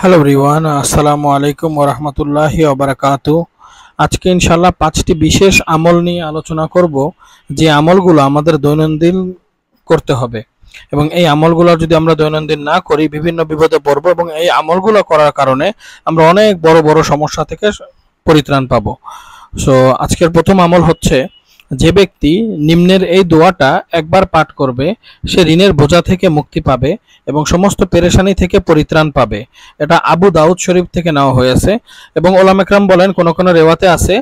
hello Riwan আসসালামু আলাইকুম ওরহমতুল্লাহি ওবরাকাতু আজকে ইনশাল্লাহ পাঁচটি বিশেষ আমল নিয়ে আলোচনা করব যে আমলগুলো আমাদের দৈনন্দিন করতে হবে এবং এই আমলগুলো যদি আমরা দৈনন্দিন না করি বিভিন্ন বিপদে পড়বো এবং এই আমলগুলো করার কারণে আমরা অনেক বড় বড় সমস্যা থেকে পরিত্রাণ পাবো সো আজকের প্রথম আমল হচ্ছে যে ব্যক্তি নিম্নের এই দোয়াটা একবার পাঠ করবে সে ঋণের বোঝা থেকে মুক্তি পাবে এবং সমস্ত পেরেশানি থেকে পরিত্রাণ পাবে এটা আবু দাউদ শরীফ থেকে নেওয়া হয়েছে এবং ওলাম একরাম বলেন কোনো কোনো রেওয়াতে আছে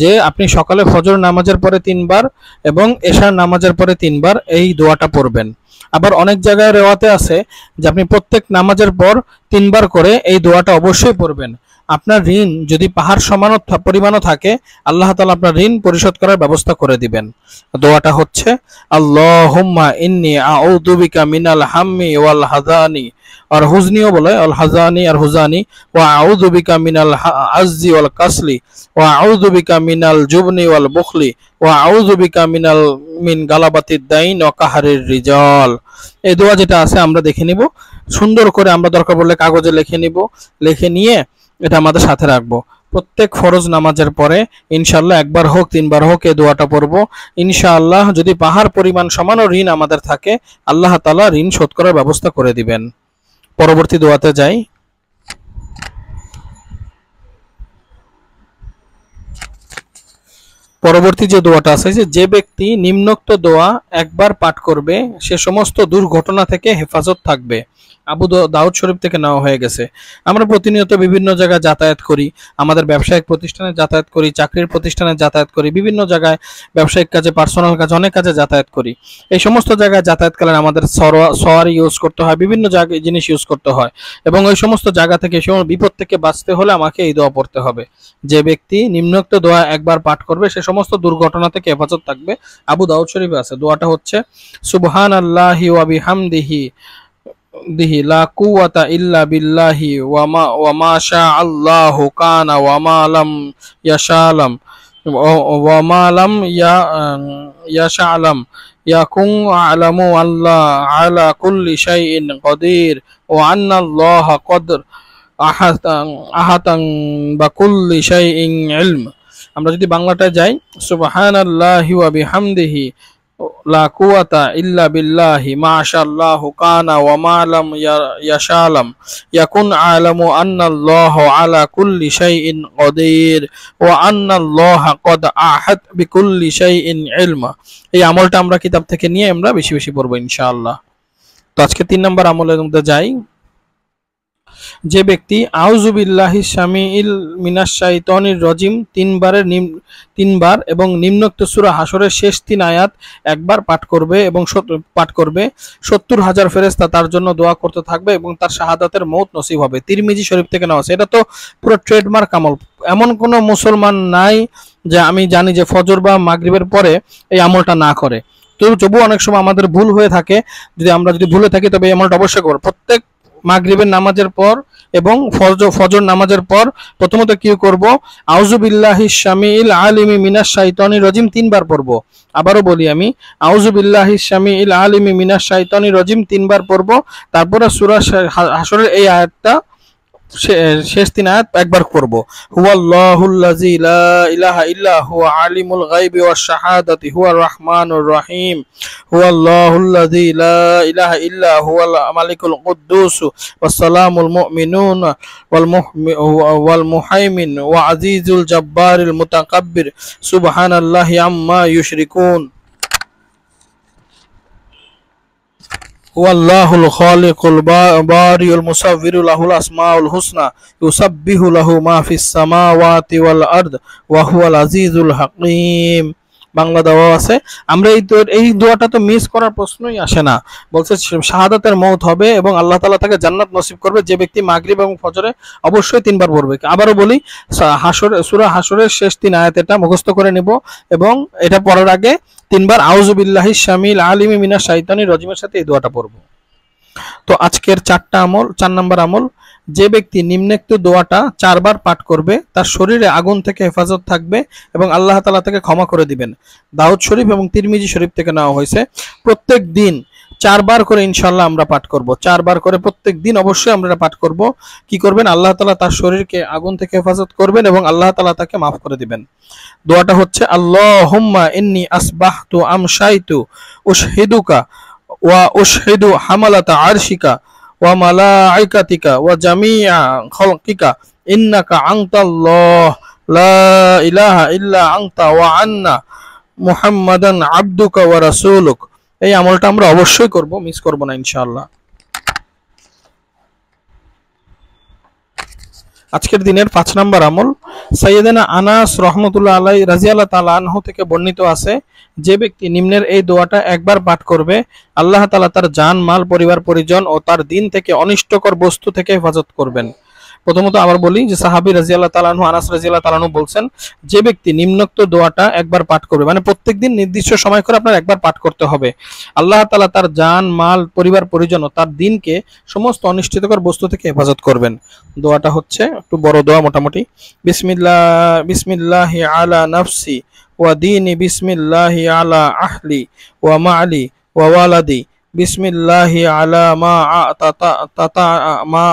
যে আপনি সকালে ফজর নামাজের পরে তিনবার এবং এশার নামাজের পরে তিনবার এই দোয়াটা পড়বেন আবার অনেক জায়গায় রেওয়াতে আছে যে আপনি প্রত্যেক নামাজের পর তিনবার করে এই দোয়াটা অবশ্যই পড়বেন আপনার ঋণ যদি পাহাড় সমান পরিমাণও থাকে আল্লাহ তালা আপনার ঋণ পরিশোধ করার ব্যবস্থা করে দিবেন দোয়াটা হচ্ছে আল্লাহুম্মা ইন্নি আউদুবিকা মিনাল হাম্মি ওয়াল হাজানি আর হুজনিও বলে আল হাজানি আর হুজানি ওয়া আউদুবিকা মিনাল আজ্জি ওয়াল কাসলি ও আউদুবিকা মিনাল জুবনি ওয়াল বুখলি ও আউদুবিকা মিনাল মিন গালাবাতির দাইন ও কাহারের রিজল এই দোয়া যেটা আছে আমরা দেখে নিব সুন্দর করে আমরা দরকার পড়লে কাগজে লিখে নিব লিখে নিয়ে এটা আমাদের সাথে রাখবো প্রত্যেক ফরজ নামাজের পরে ইনশাল্লাহ একবার হোক তিনবার হোক এ দোয়াটা পড়ব ইনশাআল্লাহ যদি পাহাড় পরিমাণ সমান ঋণ আমাদের থাকে আল্লাহ তালা ঋণ শোধ করার ব্যবস্থা করে দিবেন পরবর্তী দোয়াতে যাই পরবর্তী যে দোয়াটা আছে যে যে ব্যক্তি নিম্নোক্ত দোয়া একবার পাঠ করবে সে সমস্ত দুর্ঘটনা থেকে হেফাজত থাকবে আবু দাউদ শরীফ থেকে নেওয়া হয়ে গেছে আমরা প্রতিনিয়ত বিভিন্ন জায়গায় যাতায়াত করি আমাদের ব্যবসায়িক প্রতিষ্ঠানে যাতায়াত করি চাকরির প্রতিষ্ঠানে যাতায়াত করি বিভিন্ন জায়গায় ব্যবসায়িক কাজে পার্সোনাল কাজে অনেক কাজে যাতায়াত করি এই সমস্ত জায়গায় যাতায়াতকালে আমাদের সওয়ার ইউজ করতে হয় বিভিন্ন জায়গায় জিনিস ইউজ করতে হয় এবং ওই সমস্ত জায়গা থেকে সে বিপদ থেকে বাঁচতে হলে আমাকে এই দোয়া পড়তে হবে যে ব্যক্তি নিম্নোক্ত দোয়া একবার পাঠ করবে সে সমস্ত দুর্ঘটনা থেকে হেফাজত থাকবে আবু দাউদ শরীফ আছে দোয়াটা হচ্ছে সুবহান আল্লাহি ওয়াবি হামদিহি দিহি লা ইল্লা বিল্লাহি ওয়া মা ওয়া মা শাআ আল্লাহু কানা ওয়া মা লাম ইয়াশালাম ওয়া মা লাম ইয়া ইয়াশালাম ইয়াকুন আলামু আল্লাহ আলা কুল্লি শাইইন কদির ওয়া আন্না আল্লাহ কদর আহাতাং বা কুল্লি শাইইন ইলম আমরা যদি বাংলাটা যাই সুবহানাল্লাহি ওয়া বিহামদিহি লা কুয়াতা ইল্লা বিল্লাহি মাশাল্লাহ কানা ওয়া আলম ইয়াশালাম ইয়াকুন আলামু আন্নাল্লাহু আলা কুল্লি শাইইন কদির ওয়া আন্নাল্লাহা কদ আহাত বিকুল্লি শাইইন ইলমা এই আমলটা আমরা কিতাব থেকে নিয়ে আমরা বেশি বেশি পড়ব ইনশাআল্লাহ তো আজকে তিন নম্বর আমলের মধ্যে যাই যে ব্যক্তি আউজুবিল্লাহি শামিল মিনাস মিনাশাইতনির রজিম তিনবারের নিম তিনবার এবং নিম্নোক্ত সুরা হাসরের শেষ তিন আয়াত একবার পাঠ করবে এবং পাঠ করবে সত্তর হাজার ফেরেস্তা তার জন্য দোয়া করতে থাকবে এবং তার শাহাদাতের মৌত নসিব হবে তিরমিজি শরীফ থেকে নেওয়া এটা তো পুরো ট্রেডমার্ক আমল এমন কোনো মুসলমান নাই যে আমি জানি যে ফজর বা মাগরিবের পরে এই আমলটা না করে তবু তবু অনেক সময় আমাদের ভুল হয়ে থাকে যদি আমরা যদি ভুলে থাকি তবে এই আমলটা অবশ্যই করবো প্রত্যেক মাগরিবের নামাজের পর এবং ফজর নামাজের পর প্রথমত কি করব আউজুবিল্লাহি শামিল আলিমি মিনাস শাইতানি রজিম তিনবার পড়ব আবারও বলি আমি আউজুবিল্লাহি শামিল আলিমি মিনাস শাইতানি রজিম তিনবার পড়ব তারপরে সুরা হাসরের এই আয়াতটা শেষ তিন আয়াত একবার করব হুয়াল্লাহুল্লাজি লা ইলাহা ইল্লা হুয়া আলিমুল গায়বি ওয়াস শাহাদাতি হুয়ার রহমানুর রহিম হুয়াল্লাহুল্লাজি লা ইলাহা ইল্লা হুয়াল মালিকুল কুদ্দুস ওয়াস সালামুল মুমিনুন ওয়াল মুহমি ওয়াল মুহাইমিন ওয়া আজিজুল জব্বারিল মুতাকাব্বির সুবহানাল্লাহি আম্মা ইউশরিকুন والله الخالق الباري المصور له الأسماء الحسنى يسبح له ما في السماوات والأرض وهو العزيز الحكيم বাংলা দেওয়া আছে আমরা এই এই দোয়াটা তো মিস করার প্রশ্নই আসে না বলছে শাহাদাতের মত হবে এবং আল্লাহ তালা তাকে জান্নাত নসিব করবে যে ব্যক্তি মাগরিব এবং ফজরে অবশ্যই তিনবার পড়বে আবারও বলি হাসর সুরা হাসরের শেষ তিন আয়াত এটা মুখস্থ করে নিব এবং এটা পড়ার আগে তিনবার আউজুবিল্লাহি শামিল আলিমি মিনা শাইতানি রজিমের সাথে এই দোয়াটা পড়ব তো আজকের চারটা আমল চার নাম্বার আমল যে ব্যক্তি নিম্নেক্ত দোয়াটা চারবার পাঠ করবে তার শরীরে আগুন থেকে হেফাজত থাকবে এবং আল্লাহ তালা তাকে ক্ষমা করে দিবেন দাউদ শরীফ এবং তিরমিজি শরীফ থেকে নেওয়া হয়েছে প্রত্যেক দিন চারবার করে ইনশাল্লাহ আমরা পাঠ করব চারবার করে প্রত্যেক দিন অবশ্যই আমরা পাঠ করব কি করবেন আল্লাহ তালা তার শরীরকে আগুন থেকে হেফাজত করবেন এবং আল্লাহ তালা তাকে মাফ করে দিবেন দোয়াটা হচ্ছে আল্লাহ হোম্মা ইন্নি আসবাহ তু আমশাইতু উশহিদুকা ওয়া উশহিদু হামালাতা আরশিকা ওয়া মালাইকাতিকা ওয়া জামিআ খলকিকা ইন্নাকা আনতাল্লাহ লা ইলাহা ইল্লা আংতা ওয়া আন্না মুহাম্মাদান আবদুকা ওয়া রাসূলুক এই আমলটা আমরা অবশ্যই করব মিস করব না ইনশাআল্লাহ আজকের দিনের পাঁচ নম্বর আমল সৈয়দেনা আনাস রহমতুল্লাহ আলাই রাজিয়াল্লাহ তালা আনহ থেকে বর্ণিত আছে যে ব্যক্তি নিম্নের এই দোয়াটা একবার পাঠ করবে আল্লাহ তালা তার যান মাল পরিবার পরিজন ও তার দিন থেকে অনিষ্টকর বস্তু থেকে হেফাজত করবেন প্রথমত আবার বলি যে সাহাবি আল্লাহ তালানু আনাস আল্লাহ তালানু বলছেন যে ব্যক্তি নিম্নোক্ত দোয়াটা একবার পাঠ করবে মানে প্রত্যেক দিন নির্দিষ্ট সময় করে আপনার একবার পাঠ করতে হবে আল্লাহ তালা তার যান মাল পরিবার পরিজন তার দিনকে সমস্ত অনিশ্চিতকর বস্তু থেকে হেফাজত করবেন দোয়াটা হচ্ছে একটু বড় দোয়া মোটামুটি বিসমিল্লা বিসমিল্লাহ আলা নাফসি ওয়া দিনী বিসমিল্লাহ আলা আহলি ওয়া মা আলি ওয়া ওয়ালাদি বিসমিল্লাহ আলা মা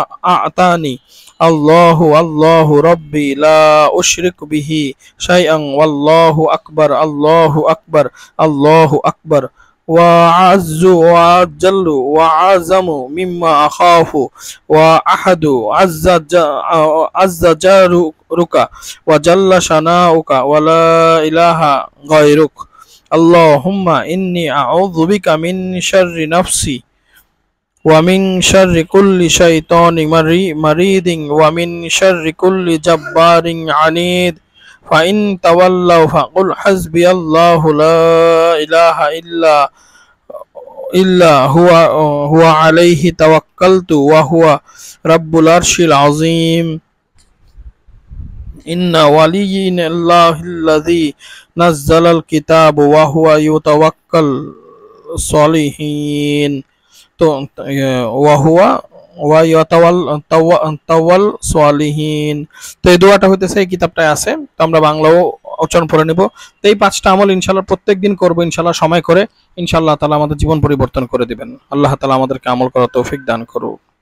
আতানি الله الله ربي لا أشرك به شيئا والله أكبر الله أكبر الله أكبر وأعز وجل وأعظم مما أخاف وأحد عز عز جارك وجل شناؤك ولا إله غيرك اللهم إني أعوذ بك من شر نفسي ومن شر كل شيطان مريد ومن شر كل جبار عنيد فإن تولوا فقل حسبي الله لا إله إلا إلا هو هو عليه توكلت وهو رب العرش العظيم إن ولي الله الذي نزل الكتاب وهو يتوكل الصالحين তো ওয়াহুয়া সোয়ালিহীন তো এই দোয়াটা হইতেছে এই কিতাবটায় আছে তো আমরা বাংলাও উচ্চারণ করে নেব তো এই পাঁচটা আমল ইনশাল্লাহ প্রত্যেক দিন করবো ইনশাল্লাহ সময় করে ইনশাল্লাহ তালা আমাদের জীবন পরিবর্তন করে দিবেন আল্লাহ তালা আমাদেরকে আমল করা তৌফিক দান করুক